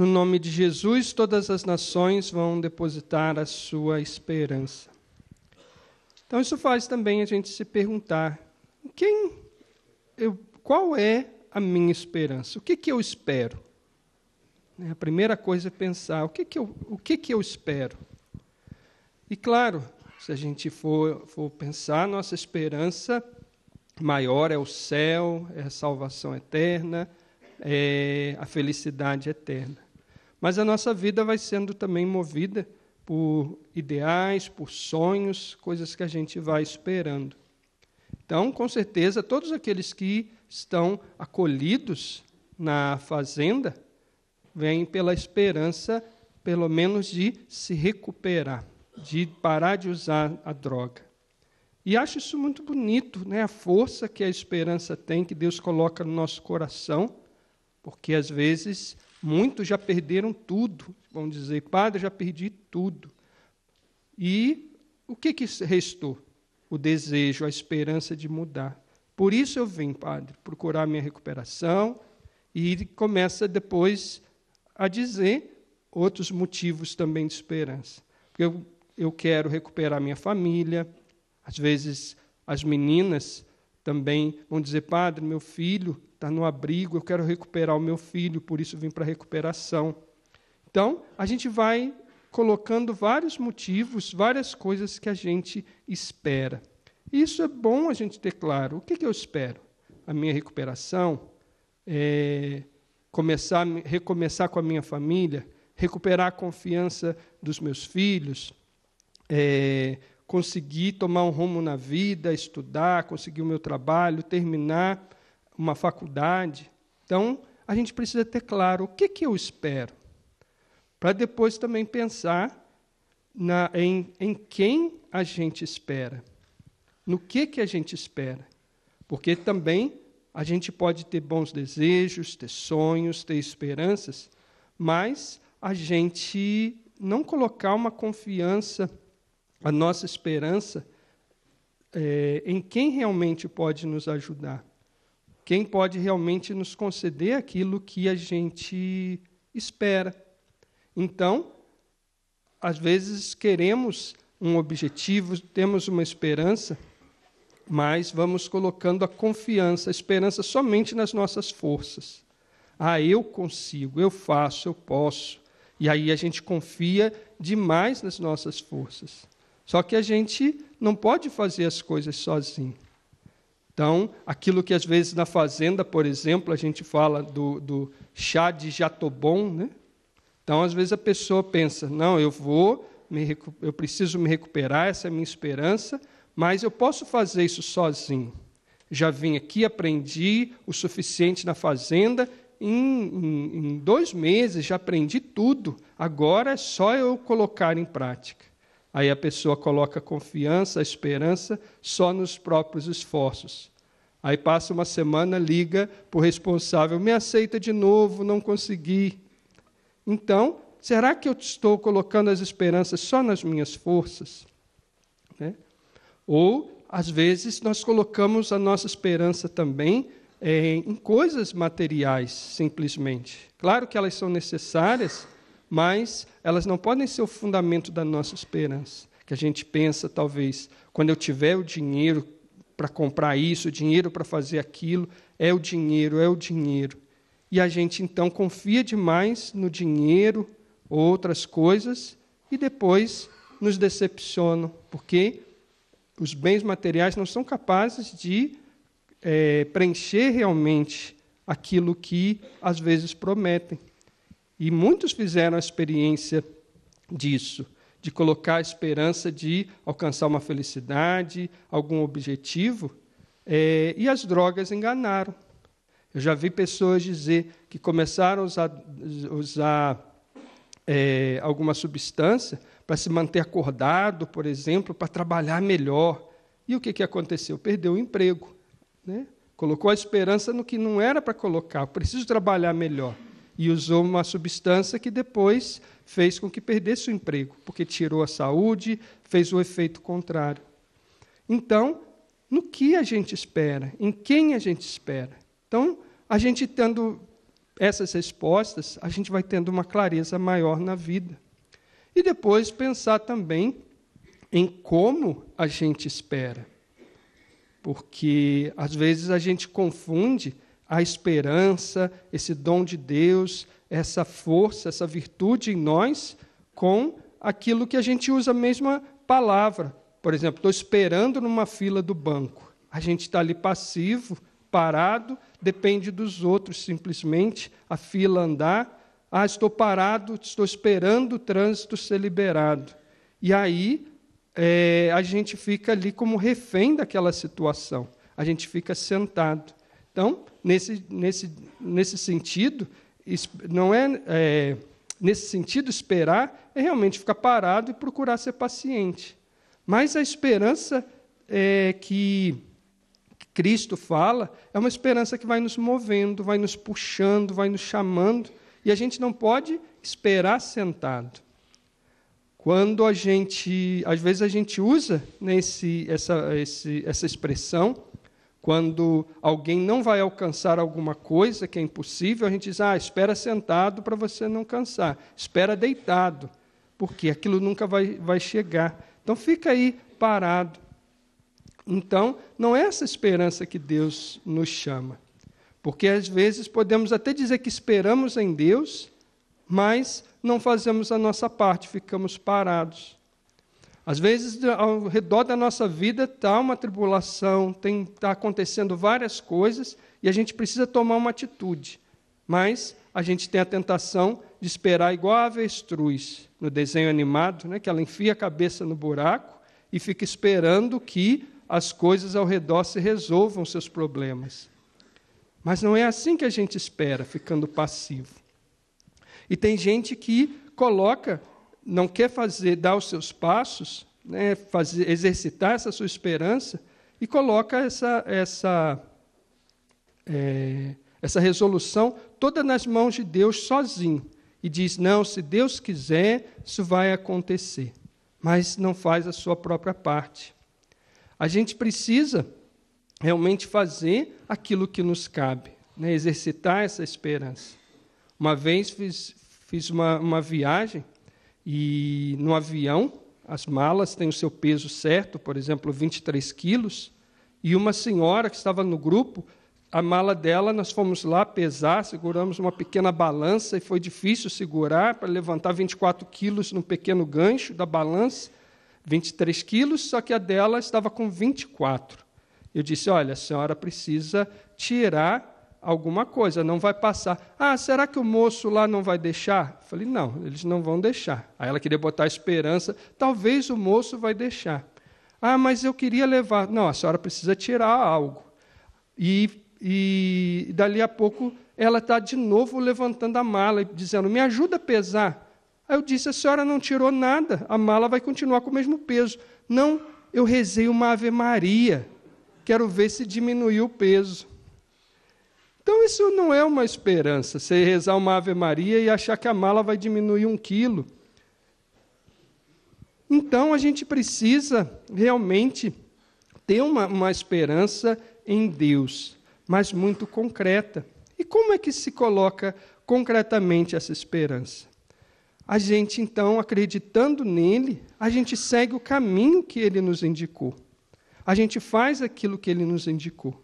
No nome de Jesus, todas as nações vão depositar a sua esperança. Então, isso faz também a gente se perguntar: quem, eu, qual é a minha esperança? O que, que eu espero? É a primeira coisa é pensar: o que, que, eu, o que, que eu espero? E, claro, se a gente for, for pensar, nossa esperança maior é o céu, é a salvação eterna, é a felicidade eterna. Mas a nossa vida vai sendo também movida por ideais, por sonhos, coisas que a gente vai esperando. Então, com certeza, todos aqueles que estão acolhidos na fazenda vêm pela esperança, pelo menos, de se recuperar, de parar de usar a droga. E acho isso muito bonito, né? a força que a esperança tem, que Deus coloca no nosso coração, porque às vezes Muitos já perderam tudo, vão dizer, padre, já perdi tudo. E o que, que restou? O desejo, a esperança de mudar. Por isso eu vim, padre, procurar minha recuperação e começa depois a dizer outros motivos também de esperança. Eu, eu quero recuperar minha família. Às vezes as meninas também vão dizer, padre, meu filho está no abrigo, eu quero recuperar o meu filho, por isso vim para a recuperação. Então, a gente vai colocando vários motivos, várias coisas que a gente espera. Isso é bom a gente ter claro. O que, que eu espero? A minha recuperação, é, começar, recomeçar com a minha família, recuperar a confiança dos meus filhos, é, conseguir tomar um rumo na vida, estudar, conseguir o meu trabalho, terminar uma faculdade. Então, a gente precisa ter claro o que, que eu espero, para depois também pensar na, em, em quem a gente espera, no que, que a gente espera. Porque também a gente pode ter bons desejos, ter sonhos, ter esperanças, mas a gente não colocar uma confiança, a nossa esperança, é, em quem realmente pode nos ajudar quem pode realmente nos conceder aquilo que a gente espera. Então, às vezes queremos um objetivo, temos uma esperança, mas vamos colocando a confiança, a esperança somente nas nossas forças. Ah, eu consigo, eu faço, eu posso. E aí a gente confia demais nas nossas forças. Só que a gente não pode fazer as coisas sozinho. Então, aquilo que às vezes na fazenda, por exemplo, a gente fala do, do chá de jatobon, né? Então, às vezes a pessoa pensa: não, eu vou, me, eu preciso me recuperar, essa é a minha esperança, mas eu posso fazer isso sozinho. Já vim aqui, aprendi o suficiente na fazenda, em, em, em dois meses já aprendi tudo, agora é só eu colocar em prática. Aí a pessoa coloca confiança, esperança só nos próprios esforços. Aí passa uma semana, liga para o responsável: me aceita de novo, não consegui. Então, será que eu estou colocando as esperanças só nas minhas forças? Né? Ou, às vezes, nós colocamos a nossa esperança também é, em coisas materiais, simplesmente. Claro que elas são necessárias mas elas não podem ser o fundamento da nossa esperança. Que a gente pensa, talvez, quando eu tiver o dinheiro para comprar isso, o dinheiro para fazer aquilo, é o dinheiro, é o dinheiro. E a gente então confia demais no dinheiro, outras coisas, e depois nos decepcionam, porque os bens materiais não são capazes de é, preencher realmente aquilo que às vezes prometem. E muitos fizeram a experiência disso, de colocar a esperança de alcançar uma felicidade, algum objetivo, é, e as drogas enganaram. Eu já vi pessoas dizer que começaram a usar, usar é, alguma substância para se manter acordado, por exemplo, para trabalhar melhor. E o que, que aconteceu? Perdeu o emprego. Né? Colocou a esperança no que não era para colocar. preciso trabalhar melhor e usou uma substância que depois fez com que perdesse o emprego, porque tirou a saúde, fez o efeito contrário. Então, no que a gente espera? Em quem a gente espera? Então, a gente tendo essas respostas, a gente vai tendo uma clareza maior na vida. E depois pensar também em como a gente espera. Porque às vezes a gente confunde a esperança, esse dom de Deus, essa força, essa virtude em nós com aquilo que a gente usa a mesma palavra. Por exemplo, estou esperando numa fila do banco. A gente está ali passivo, parado, depende dos outros simplesmente, a fila andar. Ah, estou parado, estou esperando o trânsito ser liberado. E aí é, a gente fica ali como refém daquela situação. A gente fica sentado. Então, nesse, nesse, nesse sentido, não é, é nesse sentido esperar é realmente ficar parado e procurar ser paciente. Mas a esperança é, que Cristo fala é uma esperança que vai nos movendo, vai nos puxando, vai nos chamando, e a gente não pode esperar sentado. Quando a gente, às vezes a gente usa nesse, essa, esse, essa expressão, quando alguém não vai alcançar alguma coisa que é impossível, a gente diz: ah, espera sentado para você não cansar, espera deitado, porque aquilo nunca vai, vai chegar. Então fica aí parado. Então, não é essa esperança que Deus nos chama. Porque às vezes podemos até dizer que esperamos em Deus, mas não fazemos a nossa parte, ficamos parados. Às vezes, ao redor da nossa vida está uma tribulação, está acontecendo várias coisas e a gente precisa tomar uma atitude. Mas a gente tem a tentação de esperar igual a avestruz no desenho animado, né, que ela enfia a cabeça no buraco e fica esperando que as coisas ao redor se resolvam seus problemas. Mas não é assim que a gente espera, ficando passivo. E tem gente que coloca não quer fazer, dar os seus passos, né, fazer, exercitar essa sua esperança e coloca essa essa é, essa resolução toda nas mãos de Deus sozinho e diz não, se Deus quiser, isso vai acontecer, mas não faz a sua própria parte. A gente precisa realmente fazer aquilo que nos cabe, né, exercitar essa esperança. Uma vez fiz, fiz uma, uma viagem e no avião, as malas têm o seu peso certo, por exemplo, 23 quilos. E uma senhora que estava no grupo, a mala dela, nós fomos lá pesar, seguramos uma pequena balança e foi difícil segurar para levantar 24 quilos num pequeno gancho da balança, 23 quilos, só que a dela estava com 24. Eu disse: Olha, a senhora precisa tirar alguma coisa, não vai passar. Ah, será que o moço lá não vai deixar? Eu falei, não, eles não vão deixar. Aí ela queria botar esperança, talvez o moço vai deixar. Ah, mas eu queria levar. Não, a senhora precisa tirar algo. E, e dali a pouco ela está de novo levantando a mala e dizendo, me ajuda a pesar. Aí eu disse, a senhora não tirou nada, a mala vai continuar com o mesmo peso. Não, eu rezei uma Ave Maria. Quero ver se diminuiu o peso. Então, isso não é uma esperança, você rezar uma Ave Maria e achar que a mala vai diminuir um quilo. Então, a gente precisa realmente ter uma, uma esperança em Deus, mas muito concreta. E como é que se coloca concretamente essa esperança? A gente, então, acreditando nele, a gente segue o caminho que ele nos indicou. A gente faz aquilo que ele nos indicou.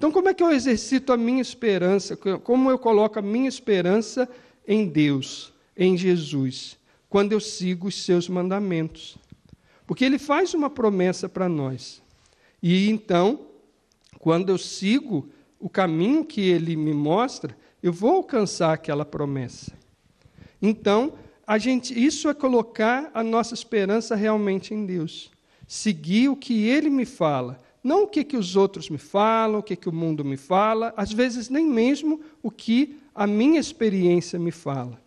Então, como é que eu exercito a minha esperança? Como eu coloco a minha esperança em Deus, em Jesus, quando eu sigo os seus mandamentos? Porque ele faz uma promessa para nós. E então, quando eu sigo o caminho que ele me mostra, eu vou alcançar aquela promessa. Então, a gente, isso é colocar a nossa esperança realmente em Deus. Seguir o que ele me fala não o que, que os outros me falam, o que, que o mundo me fala, às vezes nem mesmo o que a minha experiência me fala.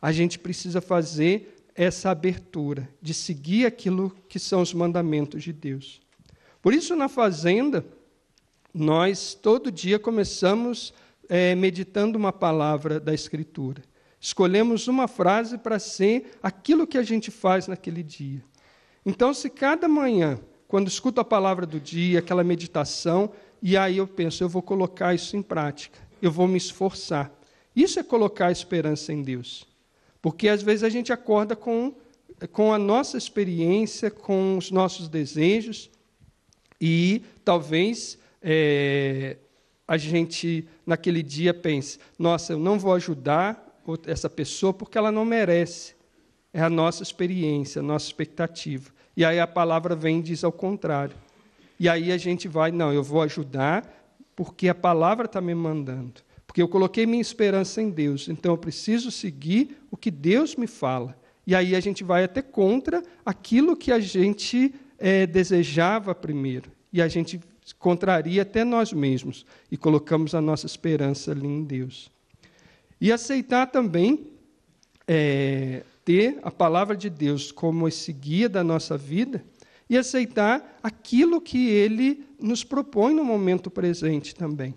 A gente precisa fazer essa abertura de seguir aquilo que são os mandamentos de Deus. Por isso, na fazenda, nós todo dia começamos é, meditando uma palavra da Escritura. Escolhemos uma frase para ser aquilo que a gente faz naquele dia. Então, se cada manhã quando escuto a palavra do dia, aquela meditação, e aí eu penso, eu vou colocar isso em prática, eu vou me esforçar. Isso é colocar a esperança em Deus. Porque às vezes a gente acorda com, com a nossa experiência, com os nossos desejos, e talvez é, a gente naquele dia pense: nossa, eu não vou ajudar essa pessoa porque ela não merece. É a nossa experiência, a nossa expectativa. E aí a palavra vem e diz ao contrário. E aí a gente vai, não, eu vou ajudar porque a palavra está me mandando. Porque eu coloquei minha esperança em Deus, então eu preciso seguir o que Deus me fala. E aí a gente vai até contra aquilo que a gente é, desejava primeiro. E a gente contraria até nós mesmos e colocamos a nossa esperança ali em Deus. E aceitar também é, ter a palavra de Deus como esse guia da nossa vida e aceitar aquilo que ele nos propõe no momento presente também.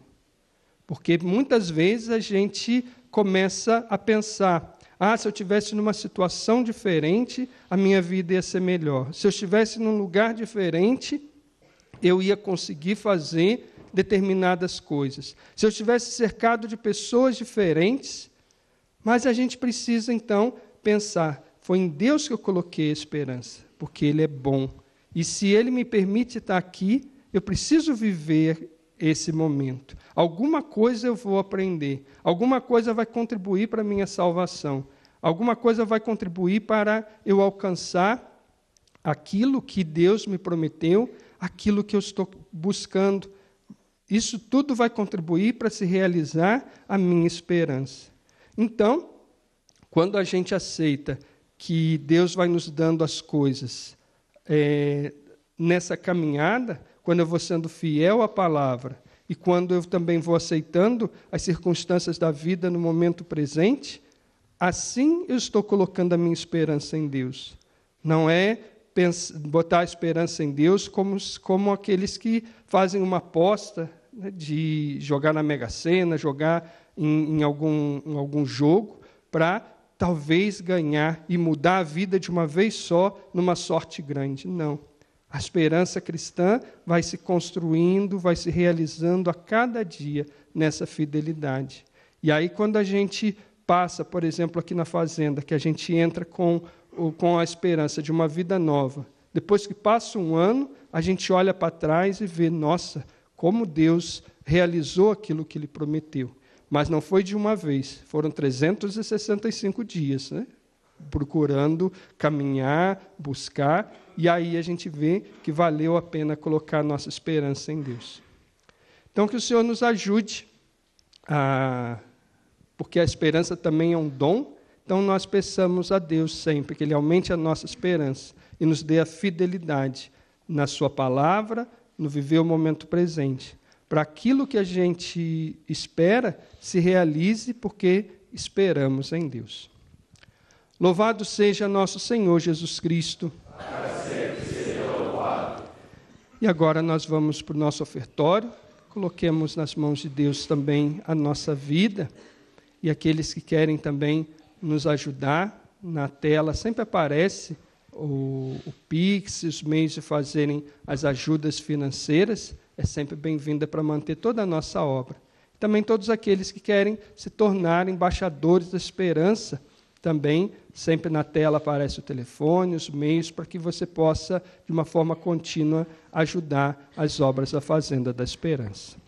Porque muitas vezes a gente começa a pensar: ah, se eu tivesse numa situação diferente, a minha vida ia ser melhor. Se eu estivesse num lugar diferente, eu ia conseguir fazer determinadas coisas. Se eu estivesse cercado de pessoas diferentes, mas a gente precisa então pensar: foi em Deus que eu coloquei a esperança, porque Ele é bom. E se Ele me permite estar aqui, eu preciso viver esse momento. Alguma coisa eu vou aprender, alguma coisa vai contribuir para a minha salvação, alguma coisa vai contribuir para eu alcançar aquilo que Deus me prometeu, aquilo que eu estou buscando. Isso tudo vai contribuir para se realizar a minha esperança. Então, quando a gente aceita que Deus vai nos dando as coisas é, nessa caminhada, quando eu vou sendo fiel à palavra e quando eu também vou aceitando as circunstâncias da vida no momento presente, assim eu estou colocando a minha esperança em Deus. Não é botar a esperança em Deus como, como aqueles que fazem uma aposta né, de jogar na Mega Sena, jogar em, em algum, em algum jogo, para talvez ganhar e mudar a vida de uma vez só numa sorte grande. Não. A esperança cristã vai se construindo, vai se realizando a cada dia nessa fidelidade. E aí, quando a gente passa, por exemplo, aqui na fazenda, que a gente entra com, com a esperança de uma vida nova, depois que passa um ano, a gente olha para trás e vê, nossa, como Deus realizou aquilo que ele prometeu. Mas não foi de uma vez, foram 365 dias, né? procurando caminhar, buscar, e aí a gente vê que valeu a pena colocar nossa esperança em Deus. Então, que o Senhor nos ajude, a... porque a esperança também é um dom, então nós peçamos a Deus sempre que Ele aumente a nossa esperança e nos dê a fidelidade na Sua palavra, no viver o momento presente para aquilo que a gente espera se realize, porque esperamos em Deus. Louvado seja nosso Senhor Jesus Cristo. sempre louvado. E agora nós vamos para o nosso ofertório. Coloquemos nas mãos de Deus também a nossa vida e aqueles que querem também nos ajudar. Na tela sempre aparece o, o Pix, os meios de fazerem as ajudas financeiras é sempre bem-vinda para manter toda a nossa obra. Também todos aqueles que querem se tornar embaixadores da esperança, também sempre na tela aparece o telefone, os meios para que você possa de uma forma contínua ajudar as obras da Fazenda da Esperança.